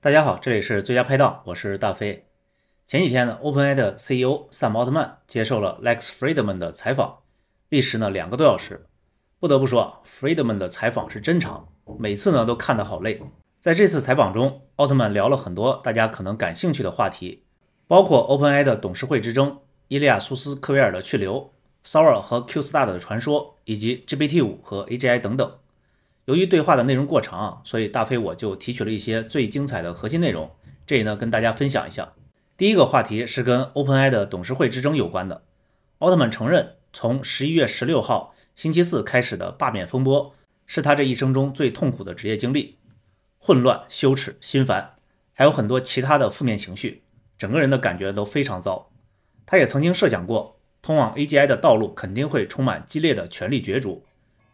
大家好，这里是最佳拍档，我是大飞。前几天呢，OpenAI 的 CEO 萨姆奥特曼接受了 Lex Friedman 的采访，历时呢两个多小时。不得不说，Friedman 的采访是真长，每次呢都看得好累。在这次采访中，奥特曼聊了很多大家可能感兴趣的话题，包括 OpenAI 的董事会之争、伊利亚苏斯科维尔的去留、Sora 和 Q Start 的传说，以及 GPT 五和 AGI 等等。由于对话的内容过长，所以大飞我就提取了一些最精彩的核心内容，这里呢跟大家分享一下。第一个话题是跟 OpenAI 的董事会之争有关的。奥特曼承认，从十一月十六号星期四开始的罢免风波是他这一生中最痛苦的职业经历，混乱、羞耻、心烦，还有很多其他的负面情绪，整个人的感觉都非常糟。他也曾经设想过，通往 AGI 的道路肯定会充满激烈的权力角逐，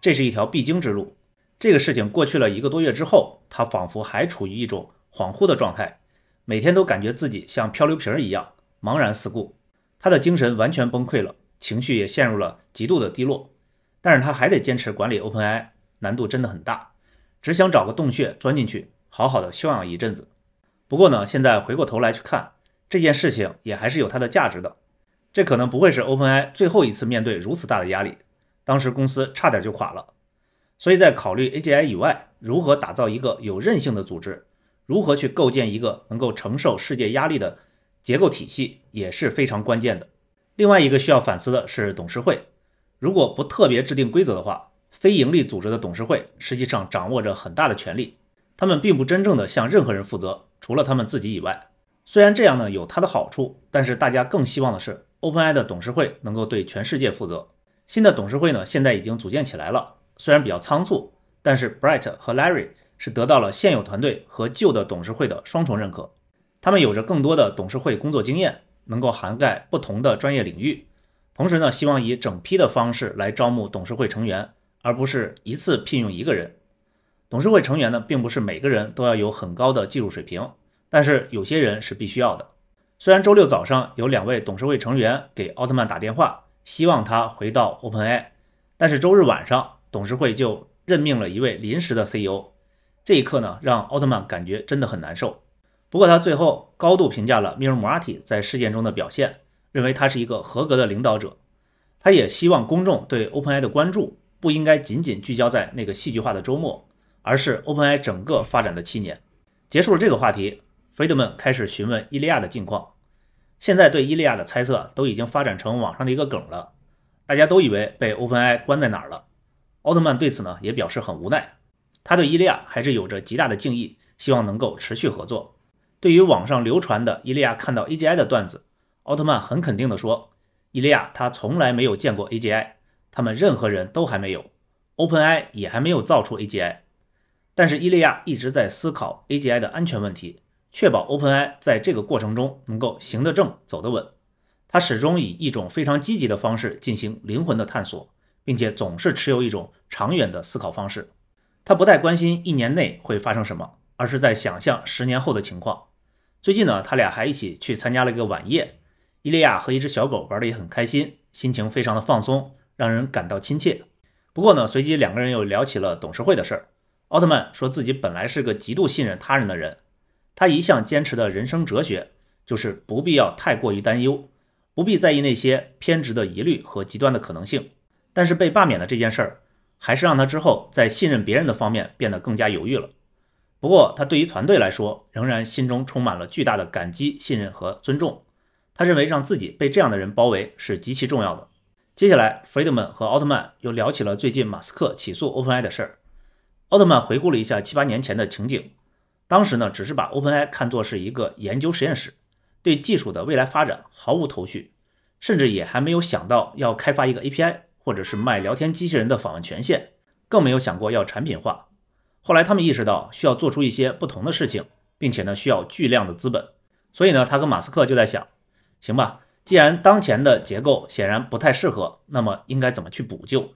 这是一条必经之路。这个事情过去了一个多月之后，他仿佛还处于一种恍惚的状态，每天都感觉自己像漂流瓶一样茫然四顾，他的精神完全崩溃了，情绪也陷入了极度的低落。但是他还得坚持管理 OpenAI，难度真的很大，只想找个洞穴钻进去，好好的休养一阵子。不过呢，现在回过头来去看这件事情，也还是有它的价值的。这可能不会是 OpenAI 最后一次面对如此大的压力，当时公司差点就垮了。所以在考虑 AGI 以外，如何打造一个有韧性的组织，如何去构建一个能够承受世界压力的结构体系也是非常关键的。另外一个需要反思的是董事会，如果不特别制定规则的话，非盈利组织的董事会实际上掌握着很大的权利，他们并不真正的向任何人负责，除了他们自己以外。虽然这样呢有它的好处，但是大家更希望的是 OpenAI 的董事会能够对全世界负责。新的董事会呢现在已经组建起来了。虽然比较仓促，但是 Bright 和 Larry 是得到了现有团队和旧的董事会的双重认可。他们有着更多的董事会工作经验，能够涵盖不同的专业领域。同时呢，希望以整批的方式来招募董事会成员，而不是一次聘用一个人。董事会成员呢，并不是每个人都要有很高的技术水平，但是有些人是必须要的。虽然周六早上有两位董事会成员给奥特曼打电话，希望他回到 OpenAI，但是周日晚上。董事会就任命了一位临时的 CEO，这一刻呢，让奥特曼感觉真的很难受。不过他最后高度评价了米尔 a t 蒂在事件中的表现，认为他是一个合格的领导者。他也希望公众对 OpenAI 的关注不应该仅仅聚焦在那个戏剧化的周末，而是 OpenAI 整个发展的七年。结束了这个话题，f r e m a n 开始询问伊利亚的近况。现在对伊利亚的猜测都已经发展成网上的一个梗了，大家都以为被 OpenAI 关在哪儿了。奥特曼对此呢也表示很无奈，他对伊利亚还是有着极大的敬意，希望能够持续合作。对于网上流传的伊利亚看到 AGI 的段子，奥特曼很肯定的说，伊利亚他从来没有见过 AGI，他们任何人都还没有，OpenAI 也还没有造出 AGI。但是伊利亚一直在思考 AGI 的安全问题，确保 OpenAI 在这个过程中能够行得正走得稳，他始终以一种非常积极的方式进行灵魂的探索。并且总是持有一种长远的思考方式，他不太关心一年内会发生什么，而是在想象十年后的情况。最近呢，他俩还一起去参加了一个晚宴，伊利亚和一只小狗玩的也很开心，心情非常的放松，让人感到亲切。不过呢，随即两个人又聊起了董事会的事儿。奥特曼说自己本来是个极度信任他人的人，他一向坚持的人生哲学就是不必要太过于担忧，不必在意那些偏执的疑虑和极端的可能性。但是被罢免的这件事儿，还是让他之后在信任别人的方面变得更加犹豫了。不过他对于团队来说，仍然心中充满了巨大的感激、信任和尊重。他认为让自己被这样的人包围是极其重要的。接下来 f r e d m a n 和奥特曼又聊起了最近马斯克起诉 OpenAI 的事儿。奥特曼回顾了一下七八年前的情景，当时呢，只是把 OpenAI 看作是一个研究实验室，对技术的未来发展毫无头绪，甚至也还没有想到要开发一个 API。或者是卖聊天机器人的访问权限，更没有想过要产品化。后来他们意识到需要做出一些不同的事情，并且呢需要巨量的资本，所以呢他跟马斯克就在想，行吧，既然当前的结构显然不太适合，那么应该怎么去补救？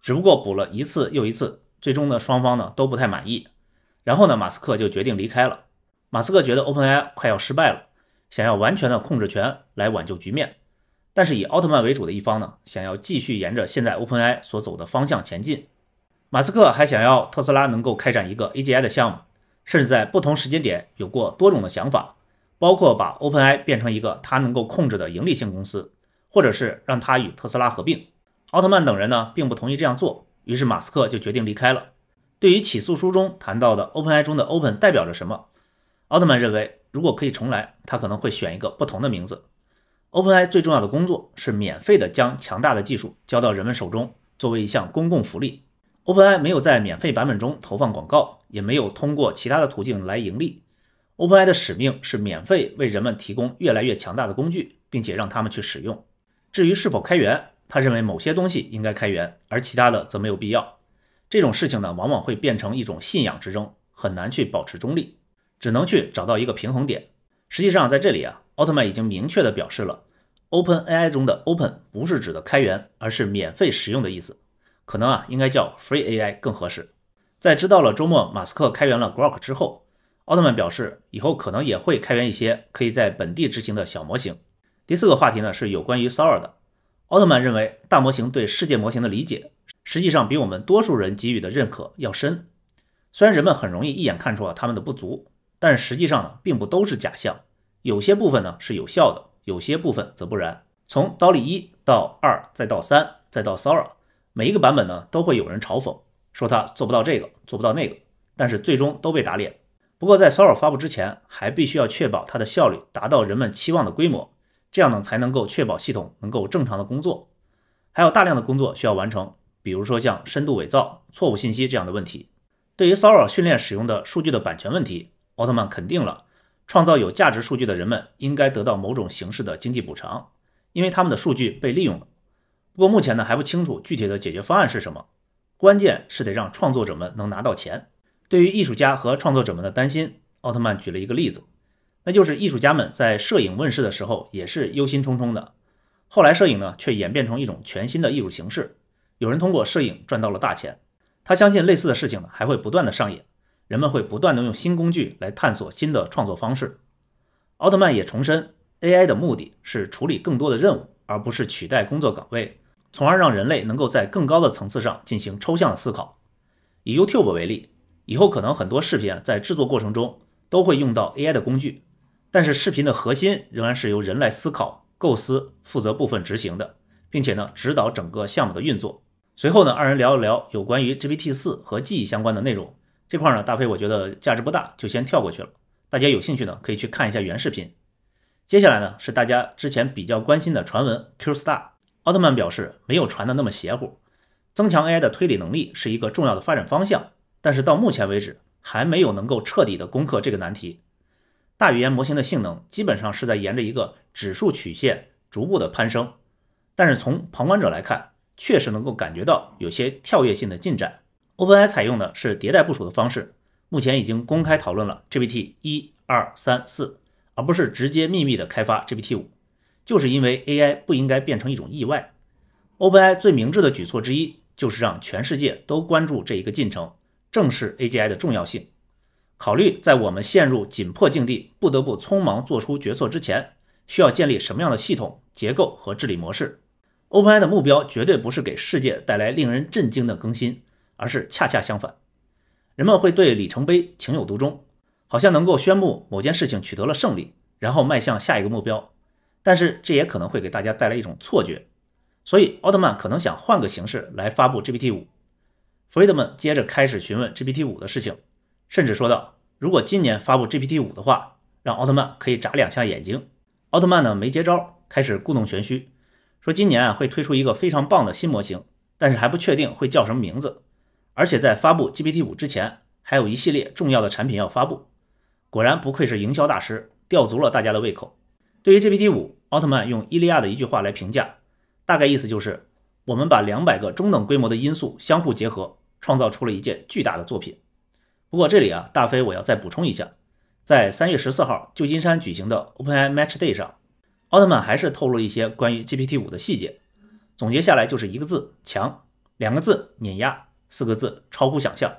只不过补了一次又一次，最终呢双方呢都不太满意。然后呢马斯克就决定离开了。马斯克觉得 OpenAI 快要失败了，想要完全的控制权来挽救局面。但是以奥特曼为主的一方呢，想要继续沿着现在 OpenAI 所走的方向前进。马斯克还想要特斯拉能够开展一个 AGI 的项目，甚至在不同时间点有过多种的想法，包括把 OpenAI 变成一个他能够控制的盈利性公司，或者是让他与特斯拉合并。奥特曼等人呢，并不同意这样做，于是马斯克就决定离开了。对于起诉书中谈到的 OpenAI 中的 Open 代表着什么，奥特曼认为，如果可以重来，他可能会选一个不同的名字。OpenAI 最重要的工作是免费的，将强大的技术交到人们手中，作为一项公共福利。OpenAI 没有在免费版本中投放广告，也没有通过其他的途径来盈利。OpenAI 的使命是免费为人们提供越来越强大的工具，并且让他们去使用。至于是否开源，他认为某些东西应该开源，而其他的则没有必要。这种事情呢，往往会变成一种信仰之争，很难去保持中立，只能去找到一个平衡点。实际上，在这里啊。奥特曼已经明确地表示了，OpenAI 中的 Open 不是指的开源，而是免费使用的意思。可能啊，应该叫 Free AI 更合适。在知道了周末马斯克开源了 Grok 之后，奥特曼表示，以后可能也会开源一些可以在本地执行的小模型。第四个话题呢，是有关于 s o r r 的。奥特曼认为，大模型对世界模型的理解，实际上比我们多数人给予的认可要深。虽然人们很容易一眼看出啊他们的不足，但实际上呢，并不都是假象。有些部分呢是有效的，有些部分则不然。从刀力一到二，再到三，再到骚扰，每一个版本呢都会有人嘲讽，说他做不到这个，做不到那个，但是最终都被打脸。不过在骚扰发布之前，还必须要确保它的效率达到人们期望的规模，这样呢才能够确保系统能够正常的工作。还有大量的工作需要完成，比如说像深度伪造、错误信息这样的问题。对于骚扰训练使用的数据的版权问题，奥特曼肯定了。创造有价值数据的人们应该得到某种形式的经济补偿，因为他们的数据被利用了。不过目前呢还不清楚具体的解决方案是什么，关键是得让创作者们能拿到钱。对于艺术家和创作者们的担心，奥特曼举了一个例子，那就是艺术家们在摄影问世的时候也是忧心忡忡的，后来摄影呢却演变成一种全新的艺术形式，有人通过摄影赚到了大钱。他相信类似的事情呢还会不断的上演。人们会不断的用新工具来探索新的创作方式。奥特曼也重申，AI 的目的是处理更多的任务，而不是取代工作岗位，从而让人类能够在更高的层次上进行抽象的思考。以 YouTube 为例，以后可能很多视频在制作过程中都会用到 AI 的工具，但是视频的核心仍然是由人来思考、构思、负责部分执行的，并且呢指导整个项目的运作。随后呢，二人聊了聊有关于 GPT 四和记忆相关的内容。这块呢，大飞我觉得价值不大，就先跳过去了。大家有兴趣呢，可以去看一下原视频。接下来呢，是大家之前比较关心的传闻。Q Star 奥特曼表示，没有传的那么邪乎。增强 AI 的推理能力是一个重要的发展方向，但是到目前为止，还没有能够彻底的攻克这个难题。大语言模型的性能基本上是在沿着一个指数曲线逐步的攀升，但是从旁观者来看，确实能够感觉到有些跳跃性的进展。OpenAI 采用的是迭代部署的方式，目前已经公开讨论了 GPT 一二三四，而不是直接秘密的开发 GPT 五，就是因为 AI 不应该变成一种意外。OpenAI 最明智的举措之一就是让全世界都关注这一个进程，正视 AGI 的重要性。考虑在我们陷入紧迫境地，不得不匆忙做出决策之前，需要建立什么样的系统结构和治理模式？OpenAI 的目标绝对不是给世界带来令人震惊的更新。而是恰恰相反，人们会对里程碑情有独钟，好像能够宣布某件事情取得了胜利，然后迈向下一个目标。但是这也可能会给大家带来一种错觉，所以奥特曼可能想换个形式来发布 GPT 五。弗 d 德 m 接着开始询问 GPT 五的事情，甚至说道：“如果今年发布 GPT 五的话，让奥特曼可以眨两下眼睛。奥特曼呢没接招，开始故弄玄虚，说今年啊会推出一个非常棒的新模型，但是还不确定会叫什么名字。而且在发布 GPT 五之前，还有一系列重要的产品要发布。果然，不愧是营销大师，吊足了大家的胃口。对于 GPT 五，奥特曼用伊利亚的一句话来评价，大概意思就是：我们把两百个中等规模的因素相互结合，创造出了一件巨大的作品。不过这里啊，大飞我要再补充一下，在三月十四号旧金山举行的 OpenAI Match Day 上，奥特曼还是透露了一些关于 GPT 五的细节。总结下来就是一个字：强，两个字：碾压。四个字，超乎想象。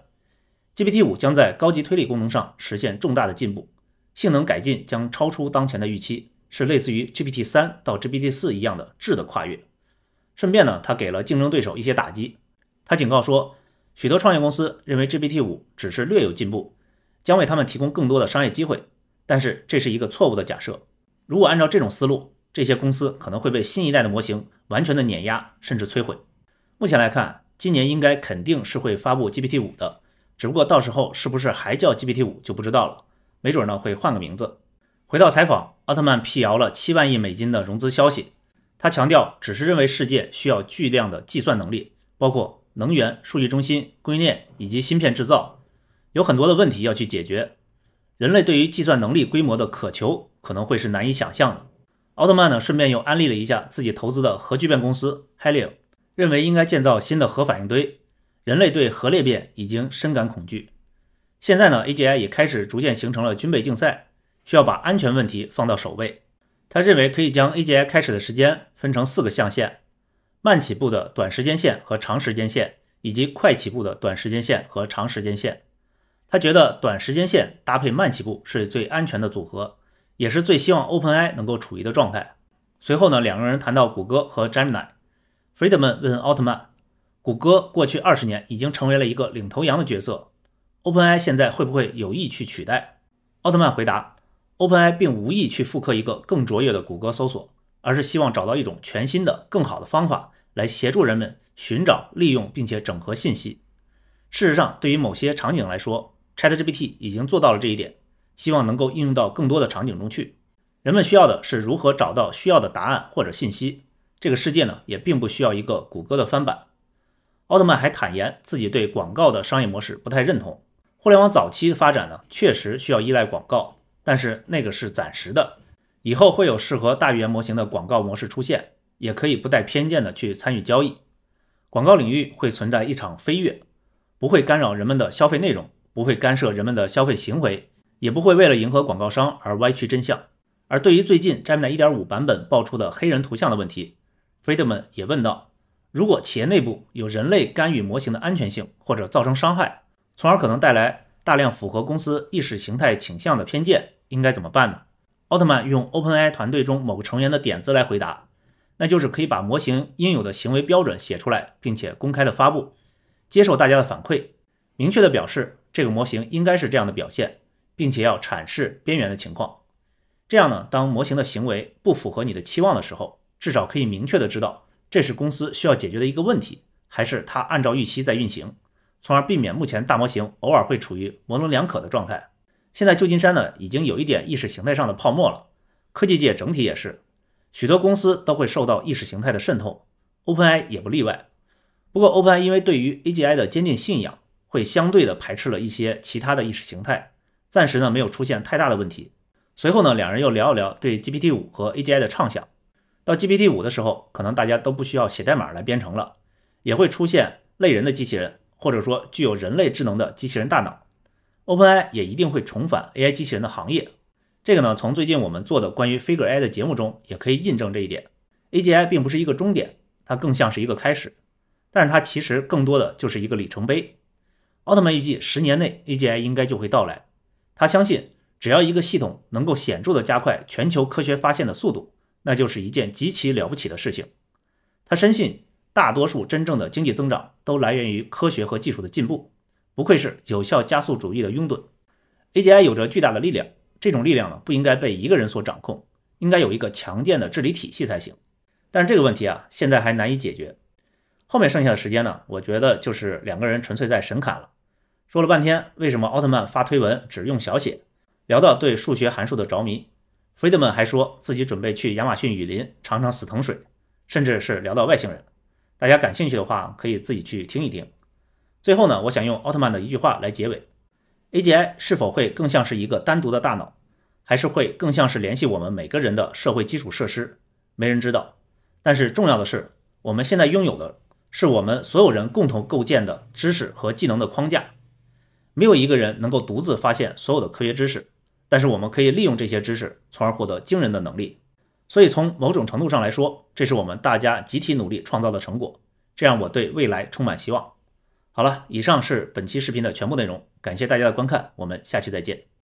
GPT 五将在高级推理功能上实现重大的进步，性能改进将超出当前的预期，是类似于 GPT 三到 GPT 四一样的质的跨越。顺便呢，他给了竞争对手一些打击。他警告说，许多创业公司认为 GPT 五只是略有进步，将为他们提供更多的商业机会，但是这是一个错误的假设。如果按照这种思路，这些公司可能会被新一代的模型完全的碾压，甚至摧毁。目前来看。今年应该肯定是会发布 GPT 五的，只不过到时候是不是还叫 GPT 五就不知道了，没准呢会换个名字。回到采访，奥特曼辟谣了七万亿美金的融资消息，他强调只是认为世界需要巨量的计算能力，包括能源、数据中心、供应链以及芯片制造，有很多的问题要去解决。人类对于计算能力规模的渴求可能会是难以想象的。奥特曼呢顺便又安利了一下自己投资的核聚变公司 Helio。认为应该建造新的核反应堆。人类对核裂变已经深感恐惧。现在呢，A G I 也开始逐渐形成了军备竞赛，需要把安全问题放到首位。他认为可以将 A G I 开始的时间分成四个象限：慢起步的短时间线和长时间线，以及快起步的短时间线和长时间线。他觉得短时间线搭配慢起步是最安全的组合，也是最希望 OpenAI 能够处于的状态。随后呢，两个人谈到谷歌和 Gemini。Friedman 问奥特曼：“谷歌过去二十年已经成为了一个领头羊的角色，OpenAI 现在会不会有意去取代？”奥特曼回答：“OpenAI 并无意去复刻一个更卓越的谷歌搜索，而是希望找到一种全新的、更好的方法来协助人们寻找、利用并且整合信息。事实上，对于某些场景来说，ChatGPT 已经做到了这一点，希望能够应用到更多的场景中去。人们需要的是如何找到需要的答案或者信息。”这个世界呢，也并不需要一个谷歌的翻版。奥特曼还坦言自己对广告的商业模式不太认同。互联网早期发展呢，确实需要依赖广告，但是那个是暂时的，以后会有适合大语言模型的广告模式出现，也可以不带偏见的去参与交易。广告领域会存在一场飞跃，不会干扰人们的消费内容，不会干涉人们的消费行为，也不会为了迎合广告商而歪曲真相。而对于最近 Gemini 1.5版本爆出的黑人图像的问题，Friedman 也问到：“如果企业内部有人类干预模型的安全性，或者造成伤害，从而可能带来大量符合公司意识形态倾向的偏见，应该怎么办呢？”奥特曼用 OpenAI 团队中某个成员的点子来回答，那就是可以把模型应有的行为标准写出来，并且公开的发布，接受大家的反馈，明确的表示这个模型应该是这样的表现，并且要阐释边缘的情况。这样呢，当模型的行为不符合你的期望的时候，至少可以明确的知道，这是公司需要解决的一个问题，还是它按照预期在运行，从而避免目前大模型偶尔会处于模棱两可的状态。现在旧金山呢，已经有一点意识形态上的泡沫了，科技界整体也是，许多公司都会受到意识形态的渗透，OpenAI 也不例外。不过 OpenAI 因为对于 AGI 的坚定信仰，会相对的排斥了一些其他的意识形态，暂时呢没有出现太大的问题。随后呢，两人又聊一聊对 GPT 五和 AGI 的畅想。到 GPT 五的时候，可能大家都不需要写代码来编程了，也会出现类人的机器人，或者说具有人类智能的机器人大脑。OpenAI 也一定会重返 AI 机器人的行业。这个呢，从最近我们做的关于 Figure A i 的节目中也可以印证这一点。AGI 并不是一个终点，它更像是一个开始，但是它其实更多的就是一个里程碑。奥特曼预计十年内 AGI 应该就会到来。他相信，只要一个系统能够显著的加快全球科学发现的速度。那就是一件极其了不起的事情。他深信，大多数真正的经济增长都来源于科学和技术的进步。不愧是有效加速主义的拥趸。A.I. 有着巨大的力量，这种力量呢，不应该被一个人所掌控，应该有一个强健的治理体系才行。但是这个问题啊，现在还难以解决。后面剩下的时间呢，我觉得就是两个人纯粹在神侃了。说了半天，为什么奥特曼发推文只用小写？聊到对数学函数的着迷。费德曼还说自己准备去亚马逊雨林尝尝死藤水，甚至是聊到外星人。大家感兴趣的话，可以自己去听一听。最后呢，我想用奥特曼的一句话来结尾：A G I 是否会更像是一个单独的大脑，还是会更像是联系我们每个人的社会基础设施？没人知道。但是重要的是，我们现在拥有的是我们所有人共同构建的知识和技能的框架。没有一个人能够独自发现所有的科学知识。但是我们可以利用这些知识，从而获得惊人的能力。所以从某种程度上来说，这是我们大家集体努力创造的成果。这让我对未来充满希望。好了，以上是本期视频的全部内容，感谢大家的观看，我们下期再见。